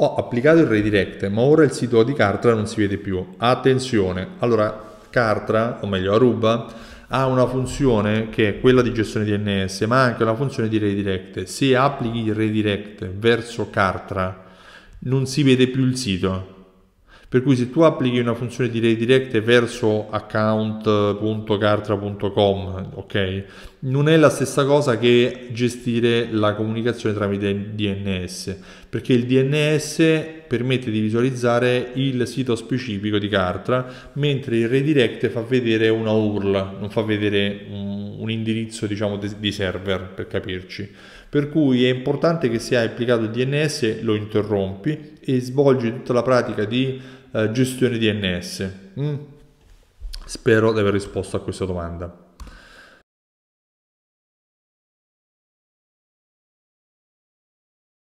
ho applicato il redirect, ma ora il sito di Cartra non si vede più. Attenzione, allora Cartra, o meglio Aruba, ha una funzione che è quella di gestione DNS, ma anche una funzione di redirect. Se applichi il redirect verso Cartra, non si vede più il sito per cui se tu applichi una funzione di redirect verso account.cartra.com, ok? Non è la stessa cosa che gestire la comunicazione tramite DNS, perché il DNS permette di visualizzare il sito specifico di Cartra, mentre il redirect fa vedere una URL, non fa vedere un un indirizzo diciamo, di server per capirci. Per cui è importante che se hai applicato il DNS, lo interrompi e svolgi tutta la pratica di eh, gestione DNS. Mm. Spero di aver risposto a questa domanda.